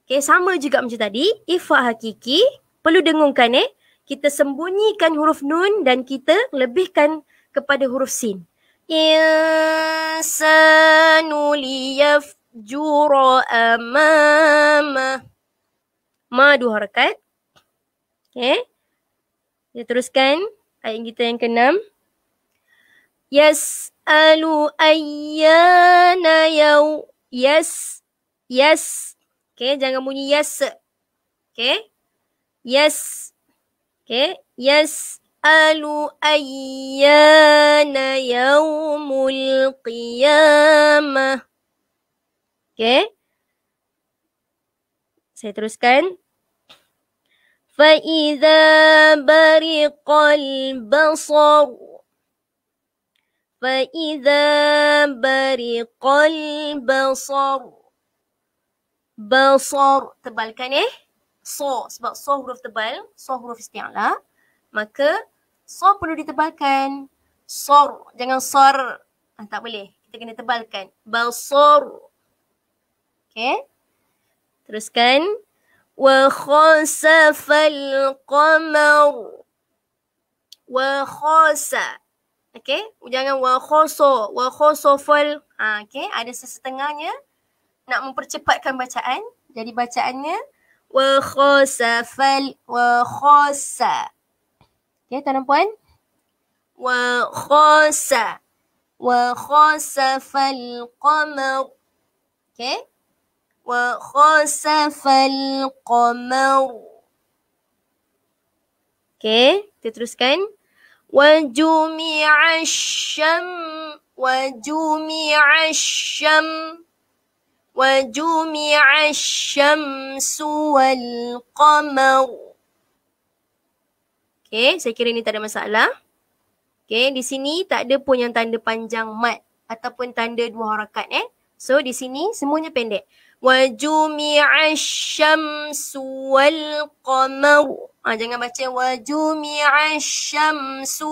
Okay, sama juga macam tadi. Ifa hakiki. Perlu dengungkan eh. Kita sembunyikan huruf nun dan kita lebihkan kepada huruf sin. Insanuliyaf liyaf jura amama. Ma dua harakat. Okay. Kita teruskan ayat kita yang keenam. 6 Yas'alu ayyana yau. Yes. Yes. Okay. Jangan bunyi yes. Okay. Yes. Okay. Yas'alu ayyana yawmul qiyamah. Okay. Saya teruskan. Fa'idha bariqal basar. فإذا برق البصر بصر tebalkan eh so sebab so huruf tebal so huruf istiala maka so perlu ditebalkan sor jangan sor ah, tak boleh kita kena tebalkan basor okay? teruskan wa khasafal qamar wa khasa Okay, jangan wa khoso, wa khoso fal. Ha, okay, ada sesetengahnya nak mempercepatkan bacaan. Jadi bacaannya wa khosa fal wa khosa. Okay, tuan dan puan. Wa khosa. Wa khosa fal qamar. Okay. Wa khosa fal qamar. Okay, kita teruskan. وجمع الشم وجمع الشم Okay, saya kira ini tak ada masalah. Okay, di sini tak ada pun yang tanda panjang mat ataupun tanda dua harakat eh. So, di sini semuanya pendek. وَجُمِعَ الشَّمْسُ Ha, jangan baca wa jumi'an syamsu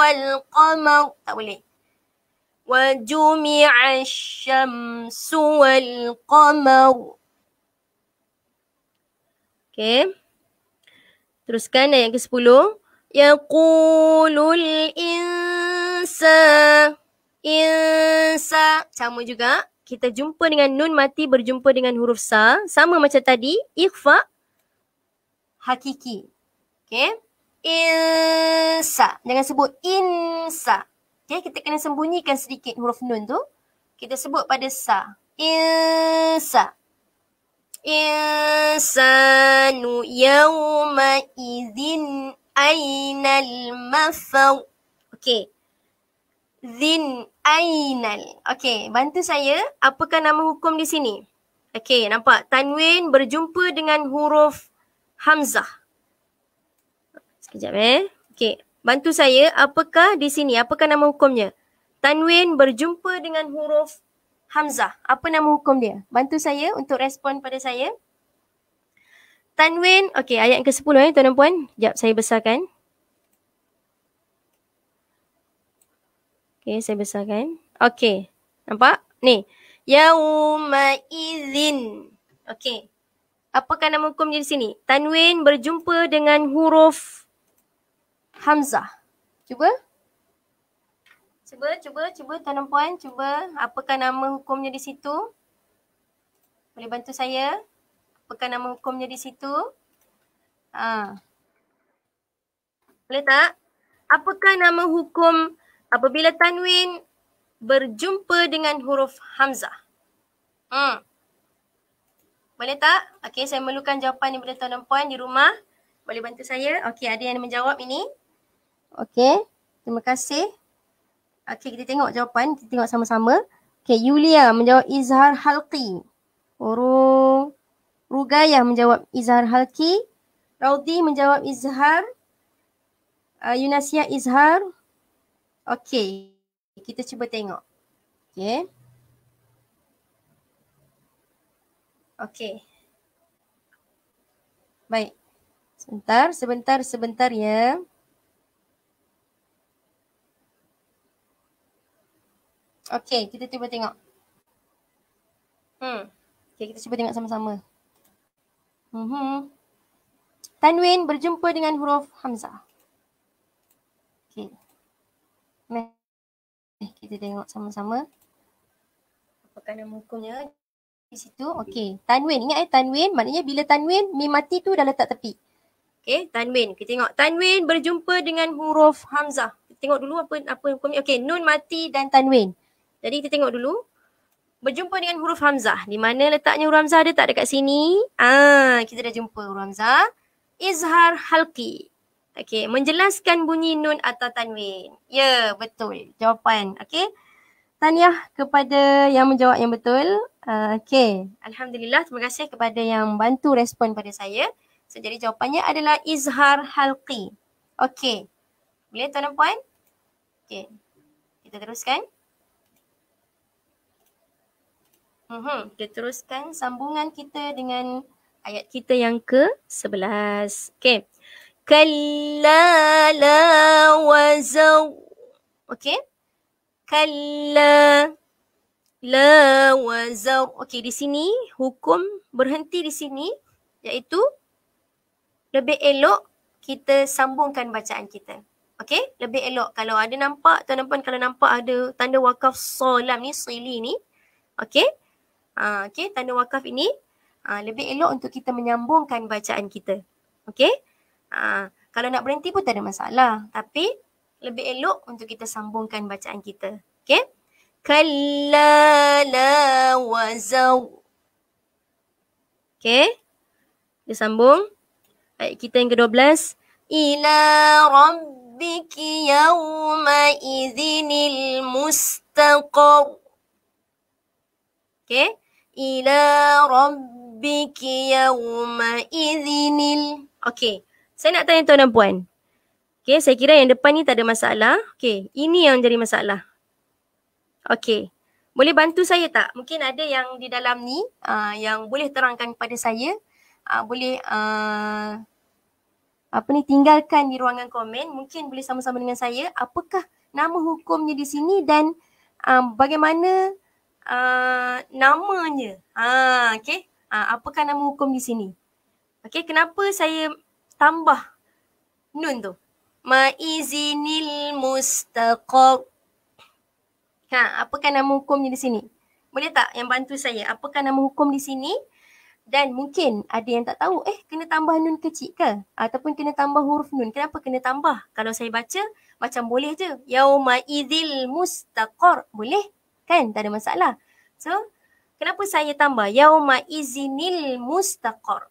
wal qamar. Tak boleh. Wa jumi'an syamsu wal qamar. Okay. Teruskan ayat ke-10. Yaqulul insa. Insa. Sama juga. Kita jumpa dengan nun mati berjumpa dengan huruf sa. Sama macam tadi. Ikhfa' hakiki. Okay. Insa. Jangan sebut insa. Okay. Kita kena sembunyikan sedikit huruf nun tu. Kita sebut pada sa. Insa. Insanu yawma izin aynal mafaw. Okay. Zin aynal. Okay. Bantu saya. Apakah nama hukum di sini? Okay. Nampak? Tanwin berjumpa dengan huruf Hamzah. Sekejap eh. Okey. Bantu saya, apakah di sini, apakah nama hukumnya? Tanwin berjumpa dengan huruf Hamzah. Apa nama hukum dia? Bantu saya untuk respon pada saya. Tanwin, okey ayat ke-10 eh tuan dan puan. Sekejap saya besarkan. Okey, saya besarkan. Okey, nampak? Ni. Yauma izin. Okey apakah nama hukum di sini? Tanwin berjumpa dengan huruf Hamzah. Cuba. Cuba, cuba, cuba tuan dan Cuba apakah nama hukumnya di situ? Boleh bantu saya? Apakah nama hukumnya di situ? Ha. Boleh tak? Apakah nama hukum apabila tanwin berjumpa dengan huruf Hamzah? Hmm. Boleh tak? Okey, saya memerlukan jawapan daripada tuan dan puan di rumah. Boleh bantu saya? Okey, ada yang menjawab ini? Okey, terima kasih. Okey, kita tengok jawapan. Kita tengok sama-sama. Okey, Yulia menjawab Izhar Halqi. Orang Rugaya menjawab Izhar Halqi. Raudi menjawab Izhar. Uh, Yunasia Izhar. Okey, kita cuba tengok. Okey. Okey. Baik. Sebentar, sebentar, sebentar ya. Okey, kita cuba tengok. Hmm. Okey, kita cuba tengok sama-sama. Mhm. Tanwin berjumpa dengan huruf hamzah. Okey. Eh Kita tengok sama-sama. Apakah nama hukumnya? di situ. Okey, tanwin. Ingat eh tanwin. Maknanya bila tanwin, mim mati tu dah letak tepi. Okey, tanwin. Kita tengok tanwin berjumpa dengan huruf hamzah. Kita tengok dulu apa apa hukumnya. Okey, nun mati dan tanwin. Jadi kita tengok dulu berjumpa dengan huruf hamzah. Di mana letaknya huruf hamzah Ada tak dekat sini. Ah, kita dah jumpa huruf hamzah. Izhar Halki. Okey, menjelaskan bunyi nun atau tanwin. Ya, yeah, betul. Jawapan. Okey. Tahniah kepada yang menjawab yang betul. Uh, ah, okay. Alhamdulillah. Terima kasih kepada yang bantu respon pada saya. So, jadi jawapannya adalah Izhar Halqi. Okay. Boleh tuan dan puan? Okay. Kita teruskan. Uh-huh. Kita teruskan sambungan kita dengan ayat kita yang ke-11. Okay. Kalla la wazaw. Okay kalla la wazar. Okey, di sini hukum berhenti di sini iaitu lebih elok kita sambungkan bacaan kita. Okey, lebih elok kalau ada nampak tuan puan kalau nampak ada tanda wakaf solam ni sili ni. Okey. Ha, uh, tanda wakaf ini uh, lebih elok untuk kita menyambungkan bacaan kita. Okey. Ha, kalau nak berhenti pun tak ada masalah. Tapi lebih elok untuk kita sambungkan bacaan kita. Okay? Kalla la wazaw. Okay? Dia sambung. Ayat kita yang ke-12. Ila rabbiki yawma izinil mustaqar. Okay? Ila rabbiki yawma izinil. Okay. Saya nak tanya tuan dan puan. Okay, saya kira yang depan ni tak ada masalah. Okay, ini yang jadi masalah. Okay, boleh bantu saya tak? Mungkin ada yang di dalam ni uh, yang boleh terangkan kepada saya. Uh, boleh uh, apa ni tinggalkan di ruangan komen. Mungkin boleh sama-sama dengan saya. Apakah nama hukumnya di sini dan uh, bagaimana uh, namanya? Uh, okay, uh, apakah nama hukum di sini? Okay, kenapa saya tambah nun tu? maizinil mustaqar. Ha, apakah nama hukumnya di sini? Boleh tak yang bantu saya? Apakah nama hukum di sini? Dan mungkin ada yang tak tahu, eh kena tambah nun kecil ke? Ataupun kena tambah huruf nun. Kenapa kena tambah? Kalau saya baca, macam boleh je. Yauma izil mustaqor. Boleh? Kan? Tak ada masalah. So, kenapa saya tambah? Yauma izinil mustaqor?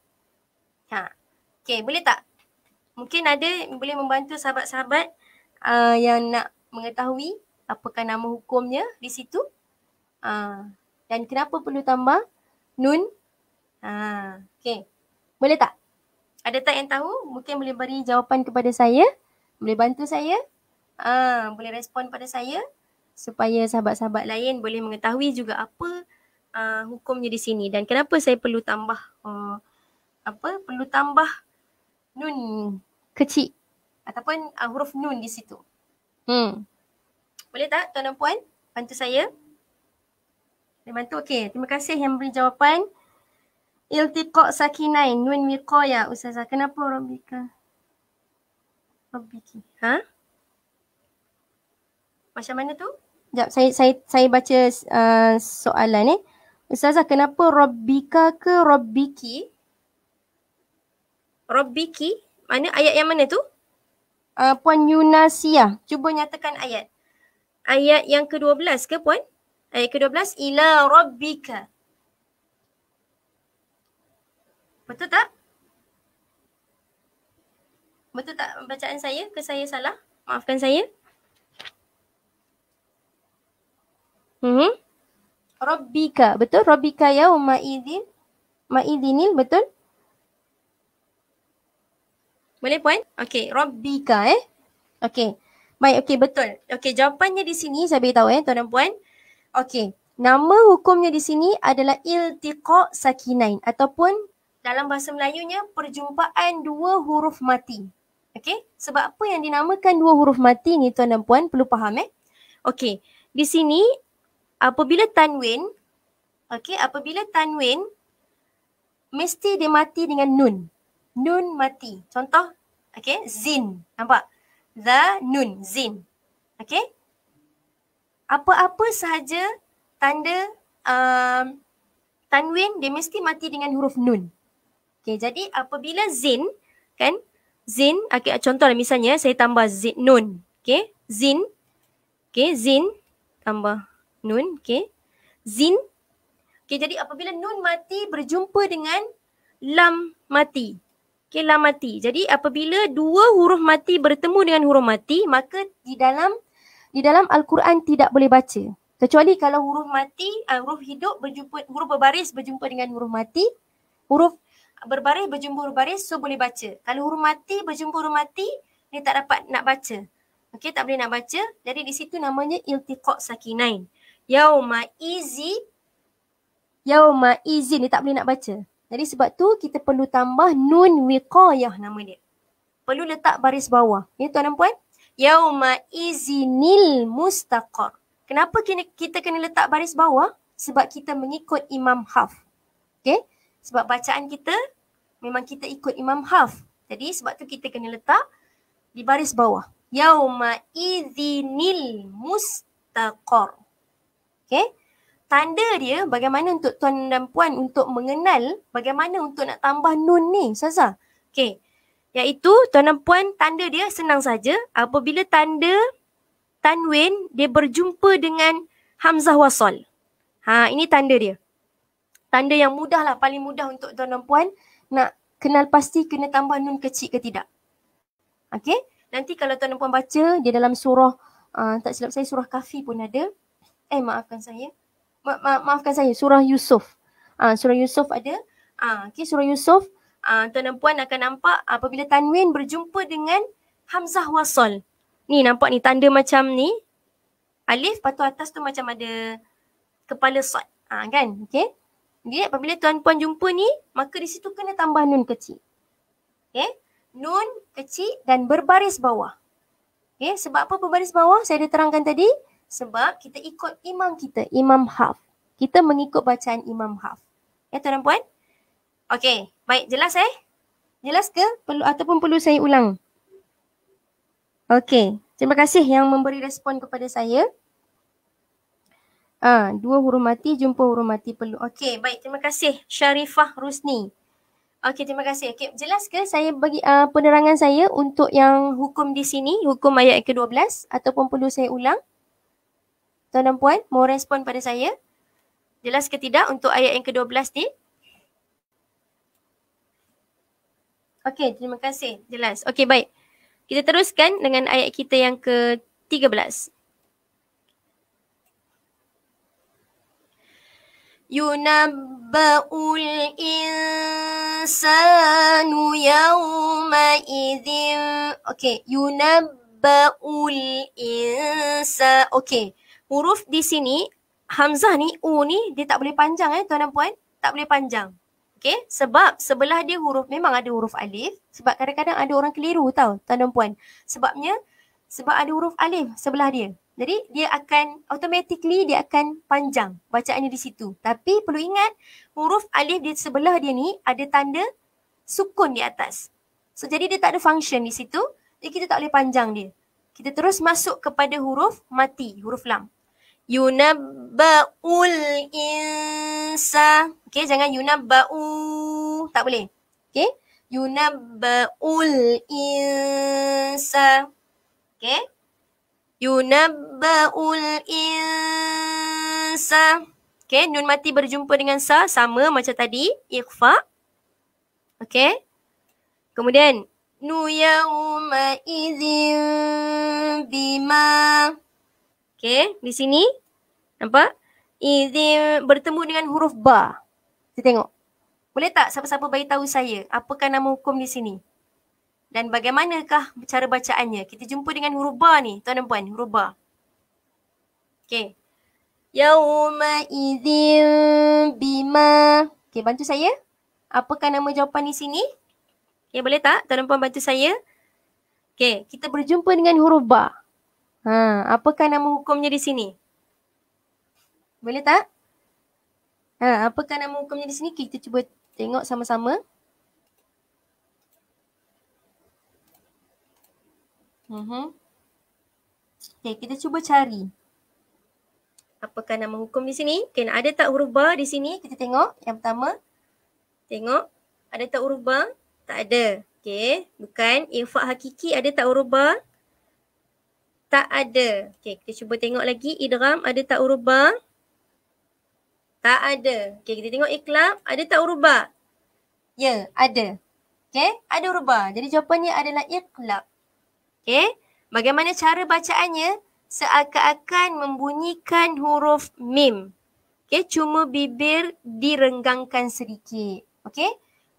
Ha. Okay, boleh tak? mungkin ada boleh membantu sahabat-sahabat uh, yang nak mengetahui apakah nama hukumnya di situ uh, dan kenapa perlu tambah nun uh, okay. boleh tak? ada tak yang tahu mungkin boleh beri jawapan kepada saya boleh bantu saya uh, boleh respon pada saya supaya sahabat-sahabat lain boleh mengetahui juga apa uh, hukumnya di sini dan kenapa saya perlu tambah uh, apa perlu tambah nun kecil ataupun uh, huruf nun di situ. Hmm. Boleh tak tuan dan puan bantu saya? Boleh bantu? Okey. Terima kasih yang beri jawapan. Iltiqa sakinain nun miqaya ustazah. Kenapa Rabbika? Rabbiki. Ha? Macam mana tu? Sekejap saya, saya, saya baca uh, soalan ni. Eh. Ustazah kenapa Rabbika ke Rabbiki? Rabbiki? Mana ayat yang mana tu? Uh, Puan Yunasia, cuba nyatakan ayat. Ayat yang ke-12 ke Puan? Ayat ke-12, ila rabbika. Betul tak? Betul tak bacaan saya ke saya salah? Maafkan saya. Hmm. Rabbika, betul? Rabbika yauma idzin. Ma'idinil, betul? Boleh puan? Okay. Rabbika eh. Okay. Baik, okay betul. Okay, jawapannya di sini saya beritahu eh tuan dan puan. Okay, nama hukumnya di sini adalah iltiqa sakinain ataupun dalam bahasa Melayunya perjumpaan dua huruf mati. Okay, sebab apa yang dinamakan dua huruf mati ni tuan dan puan perlu faham eh. Okay, di sini apabila tanwin, okay apabila tanwin mesti dia mati dengan nun nun mati. Contoh, okay, zin. Nampak? The nun, zin. Okay? Apa-apa sahaja tanda um, tanwin, dia mesti mati dengan huruf nun. Okay, jadi apabila zin, kan? Zin, okay, contoh lah misalnya saya tambah zin, nun. Okay, zin. Okay, zin. Tambah nun, okay. Zin. Okay, jadi apabila nun mati berjumpa dengan lam mati kilam mati. Jadi apabila dua huruf mati bertemu dengan huruf mati, maka di dalam di dalam Al-Quran tidak boleh baca. Kecuali kalau huruf mati, uh, huruf hidup berjumpa, huruf berbaris berjumpa dengan huruf mati, huruf berbaris berjumpa huruf baris, so boleh baca. Kalau huruf mati berjumpa huruf mati, ni tak dapat nak baca. Okay, tak boleh nak baca. Jadi di situ namanya iltiqa sakinain. Yauma izi Yauma izin dia tak boleh nak baca. Jadi sebab tu kita perlu tambah nun wiqayah nama dia. Perlu letak baris bawah. Ya tuan dan puan. Yauma izinil mustaqar. Kenapa kita, kita kena letak baris bawah? Sebab kita mengikut imam haf. Okay. Sebab bacaan kita memang kita ikut imam haf. Jadi sebab tu kita kena letak di baris bawah. Yauma izinil mustaqar. Okay tanda dia bagaimana untuk tuan dan puan untuk mengenal bagaimana untuk nak tambah nun ni saza okey iaitu tuan dan puan tanda dia senang saja apabila tanda tanwin dia berjumpa dengan hamzah wasal ha ini tanda dia tanda yang mudah lah paling mudah untuk tuan dan puan nak kenal pasti kena tambah nun kecil ke tidak okey nanti kalau tuan dan puan baca dia dalam surah uh, tak silap saya surah kafi pun ada eh maafkan saya ma- ma- maafkan saya surah Yusuf. Ah surah Yusuf ada. Ah uh, surah Yusuf ah tuan dan puan akan nampak uh, apabila tanwin berjumpa dengan hamzah wasal. Ni nampak ni tanda macam ni. Alif patut atas tu macam ada kepala sad. Ah uh, kan? Okey. Jadi apabila tuan puan jumpa ni maka di situ kena tambah nun kecil. Okay, Nun kecil dan berbaris bawah. Okay sebab apa berbaris bawah? Saya dah terangkan tadi. Sebab kita ikut imam kita, imam haf. Kita mengikut bacaan imam haf. Ya tuan dan puan? Okey, baik jelas eh? Jelas ke? Perlu ataupun perlu saya ulang? Okey, terima kasih yang memberi respon kepada saya. Ah, dua huruf mati, jumpa huruf mati perlu. Okey, baik terima kasih Sharifah Rusni. Okey, terima kasih. Okey, jelas ke saya bagi uh, penerangan saya untuk yang hukum di sini, hukum ayat ke-12 ataupun perlu saya ulang? Tuan dan puan, mau respon pada saya? Jelas ke tidak untuk ayat yang ke-12 ni? Okey, terima kasih. Jelas. Okey, baik. Kita teruskan dengan ayat kita yang ke-13. Yunabba'ul insanu yawma'idhim. Okey, yunabba'ul insa. Okey huruf di sini hamzah ni u ni dia tak boleh panjang eh tuan dan puan tak boleh panjang okay? sebab sebelah dia huruf memang ada huruf alif sebab kadang-kadang ada orang keliru tau tuan dan puan sebabnya sebab ada huruf alif sebelah dia jadi dia akan automatically dia akan panjang bacaannya di situ tapi perlu ingat huruf alif di sebelah dia ni ada tanda sukun di atas so jadi dia tak ada function di situ jadi kita tak boleh panjang dia kita terus masuk kepada huruf mati, huruf lam yunabbaul insa. Okey, jangan yunabbau. Tak boleh. Okey. Yunabbaul insa. Okey. Yunabbaul insa. Okey, nun mati berjumpa dengan sa sama macam tadi, ikhfa. Okey. Kemudian nu yauma idzin bima Okay, di sini. Nampak? Izin bertemu dengan huruf ba. Kita tengok. Boleh tak siapa-siapa bagi tahu saya apakah nama hukum di sini? Dan bagaimanakah cara bacaannya? Kita jumpa dengan huruf ba ni, tuan dan puan, huruf ba. Okey. Yauma izin bima. Okey, bantu saya. Apakah nama jawapan di sini? Okey, boleh tak? Tuan dan puan bantu saya. Okey, kita berjumpa dengan huruf ba. Ha, apakah nama hukumnya di sini? Boleh tak? Ha, apakah nama hukumnya di sini? Kita cuba tengok sama-sama. Uh-huh. Mhm. Okay, kita cuba cari. Apakah nama hukum di sini? Okay, ada tak huruf ba di sini? Kita tengok yang pertama. Tengok. Ada tak huruf ba? Tak ada. Okay, bukan. Infak hakiki ada tak huruf ba? Tak ada. Okey, kita cuba tengok lagi idram ada tak urubah? Tak ada. Okey, kita tengok iklab ada tak urubah? Ya, ada. Okey, ada urubah. Jadi jawapannya adalah iklab. Okey, bagaimana cara bacaannya? Seakan-akan membunyikan huruf mim. Okey, cuma bibir direnggangkan sedikit. Okey,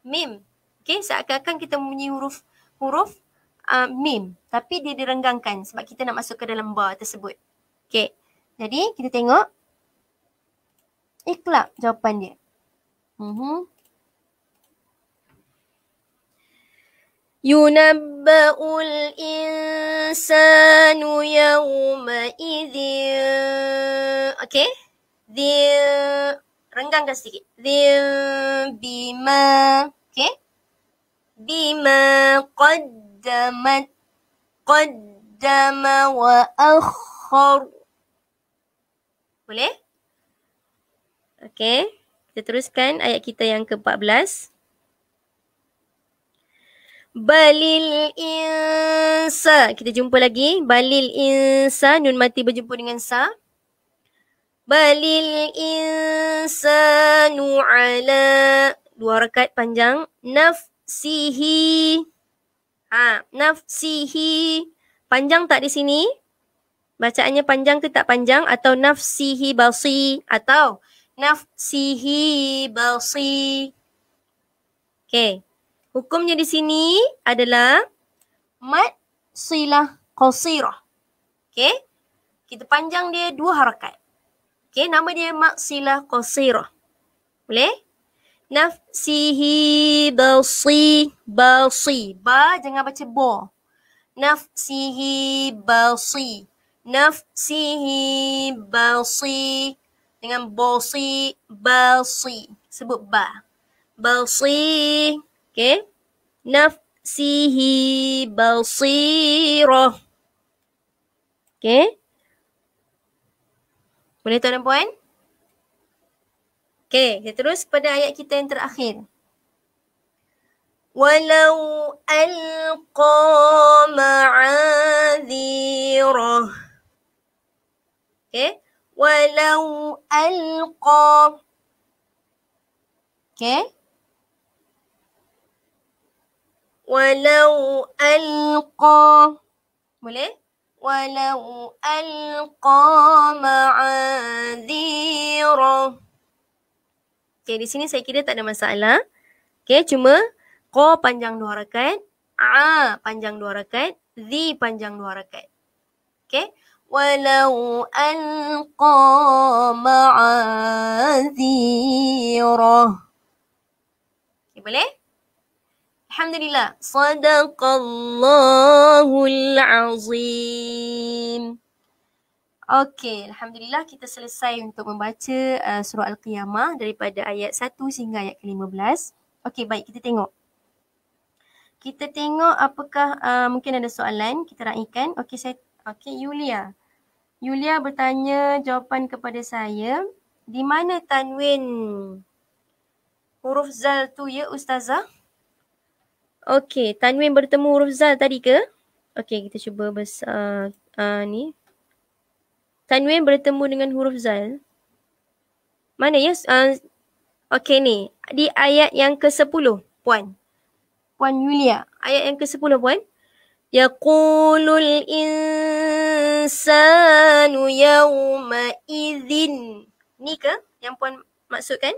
mim. Okey, seakan-akan kita membunyi huruf huruf uh, meme tapi dia direnggangkan sebab kita nak masuk ke dalam bar tersebut. Okay. Jadi kita tengok. Ikhlak jawapan dia. Mm-hmm. يُنَبَّأُ الْإِنسَانُ يَوْمَئِذٍ Okay. The... Renggangkan sedikit. The... Bima... Okay. Bima... Qad... قدمت قدم وأخر Boleh? Okay. Kita teruskan ayat kita yang ke-14. Balil insa. Kita jumpa lagi. Balil insa. Nun mati berjumpa dengan sa. Balil insa nu'ala. Dua rakat panjang. Nafsihi. Ha, ah, nafsihi. Panjang tak di sini? Bacaannya panjang ke tak panjang? Atau nafsihi balsi? Atau nafsihi balsi? Okay. Hukumnya di sini adalah mat silah qasirah. Okay. Kita panjang dia dua harakat. Okay. Nama dia mat silah qasirah. Boleh? Nafsihi basi basi. Ba jangan baca bo. Nafsihi basi. Nafsihi basi. Dengan bosi basi. Sebut ba. Basi. Okay. Nafsihi basirah. Okay. Boleh tuan dan puan? Okay, kita terus kepada ayat kita yang terakhir. Walau alqa ma'adhirah. Okay. Walau alqa. Okay. Walau alqa. Boleh? Walau alqa ma'adhirah. Okay, di sini saya kira tak ada masalah. Okay, cuma ko panjang dua rakaat, a panjang dua rakaat, z panjang dua rakaat. Okay. Walau alqa ma'azirah. Okay, boleh? Alhamdulillah. Sadaqallahul azim. Okey, Alhamdulillah kita selesai untuk membaca uh, surah Al-Qiyamah daripada ayat 1 sehingga ayat ke-15. Okey, baik kita tengok. Kita tengok apakah uh, mungkin ada soalan kita raikan. Okey, saya okey Yulia. Yulia bertanya jawapan kepada saya, di mana tanwin huruf zal tu ya ustazah? Okey, tanwin bertemu huruf zal tadi ke? Okey, kita cuba besar uh, uh, ni tanwin bertemu dengan huruf zal. Mana ya? Uh, Okey ni. Di ayat yang ke-10, puan. Puan Yulia. Ayat yang ke-10, puan. Yaqulul insanu yawma idhin. Ni ke yang puan maksudkan?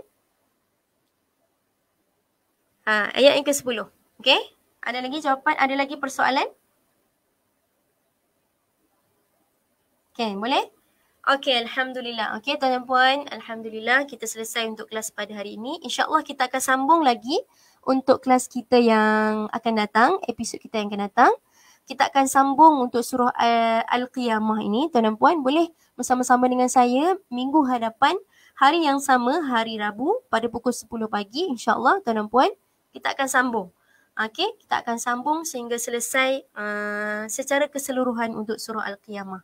Ha, ayat yang ke-10. Okey. Ada lagi jawapan? Ada lagi persoalan? Okey, boleh? Okay, Alhamdulillah. Okay, Tuan dan Puan, Alhamdulillah kita selesai untuk kelas pada hari ini. InsyaAllah kita akan sambung lagi untuk kelas kita yang akan datang, episod kita yang akan datang. Kita akan sambung untuk surah eh, Al-Qiyamah ini. Tuan dan Puan, boleh bersama-sama dengan saya minggu hadapan hari yang sama, hari Rabu pada pukul 10 pagi. InsyaAllah, Tuan dan Puan, kita akan sambung. Okay, kita akan sambung sehingga selesai uh, secara keseluruhan untuk surah Al-Qiyamah.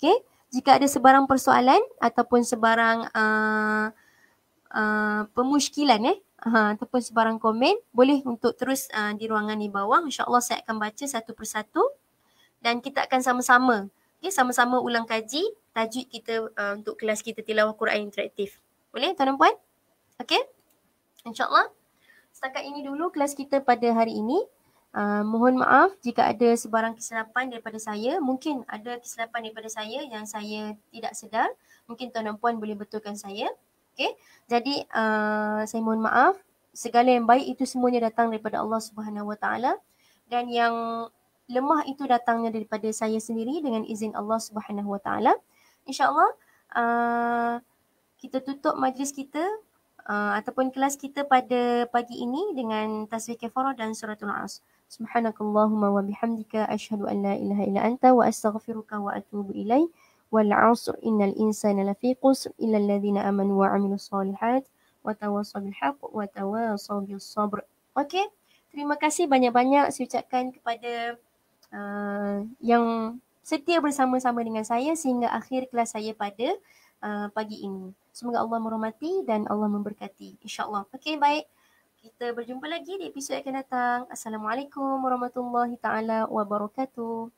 Okay jika ada sebarang persoalan ataupun sebarang uh, uh, pemuskilan eh uh, ataupun sebarang komen boleh untuk terus uh, di ruangan di bawah insyaallah saya akan baca satu persatu dan kita akan sama-sama okay, sama-sama ulang kaji tajuk kita uh, untuk kelas kita tilawah Quran interaktif boleh tuan dan puan okey insyaallah setakat ini dulu kelas kita pada hari ini Uh, mohon maaf jika ada sebarang kesilapan daripada saya. Mungkin ada kesilapan daripada saya yang saya tidak sedar. Mungkin tuan dan puan boleh betulkan saya. Okay. Jadi uh, saya mohon maaf. Segala yang baik itu semuanya datang daripada Allah Subhanahu Wa dan yang lemah itu datangnya daripada saya sendiri dengan izin Allah Subhanahu Wa Insyaallah uh, kita tutup majlis kita Uh, ataupun kelas kita pada pagi ini dengan tasbih kafarah dan suratul asr سبحانك اللهم وبحمدك أشهد أن لا إله إلا أنت وأستغفرك وأتوب إليك والعصر إن الإنسان لفي قسر إلا الذين آمنوا وعملوا الصالحات وتواصوا بالحق وتواصوا بالصبر أوكي Terima kasih banyak-banyak saya ucapkan kepada uh, yang setia bersama-sama dengan saya sehingga akhir kelas saya pada uh, pagi ini. Semoga Allah merahmati dan Allah memberkati. InsyaAllah. Okey, baik kita berjumpa lagi di episod yang akan datang. Assalamualaikum warahmatullahi taala wabarakatuh.